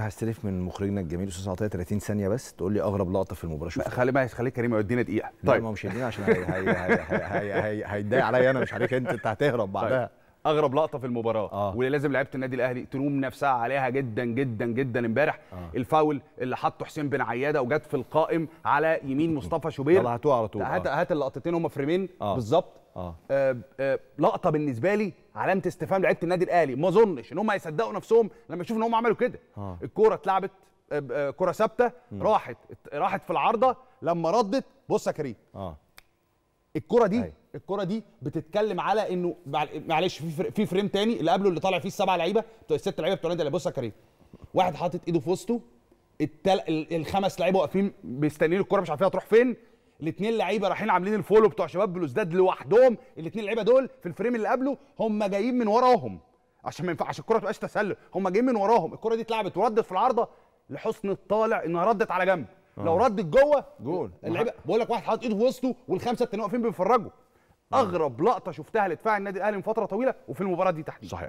انا هستلف من مخرجنا الجميل استاذ عطيه 30 ثانيه بس تقول لي اغرب لقطه في المباراه شوف خلي بقى خليك كريم يودينا دقيقه طيب ما مش يدينا عشان هيتضايق عليا انا مش عارف انت انت هتهرب بعدها طيب. اغرب لقطه في المباراه آه. واللي لازم لعيبه النادي الاهلي تلوم نفسها عليها جدا جدا جدا امبارح آه. الفاول اللي حطه حسين بن عياده وجت في القائم على يمين مصطفى شوبير طلعتوه على طول هات آه. هات اللقطتين هما فريمين آه. بالظبط آه. آه، آه، لقطه بالنسبه لي علامه استفهام لعيبه النادي الاهلي ما اظنش ان هم هيصدقوا نفسهم لما يشوفوا ان هم عملوا كده آه. الكوره اتلعبت كره ثابته راحت راحت في العارضه لما ردت بص يا كريم آه. الكره دي أي. أيوه. الكره دي بتتكلم على انه معلش في في فريم تاني اللي قبله اللي طالع فيه السبع لعيبه بتوع الست لعيبه بتوع النادي الاهلي بص يا كريم واحد حاطط ايده في وسطه التل... الخمس لعيبه واقفين مستنيين الكره مش عارفين هتروح فين الاثنين لعيبه رايحين عاملين الفولو بتوع شباب بلوزداد لوحدهم الاثنين لعيبه دول في الفريم اللي قبله هم جايين من وراهم عشان ما ينفعش عشان الكره ما تبقاش تسلل هم جايين من وراهم الكره دي اتلعبت وردت في العارضه لحسن الطالع انها ردت على جنب آه. لو ردت جوه جول اللعيبه بقول لك واحد حاطط ايده في وسطه والخمسه التانيين واقفين بيتفرجوا آه. اغرب لقطه شفتها لدفاع النادي الاهلي من فتره طويله وفي المباراه دي تحديدا صحيح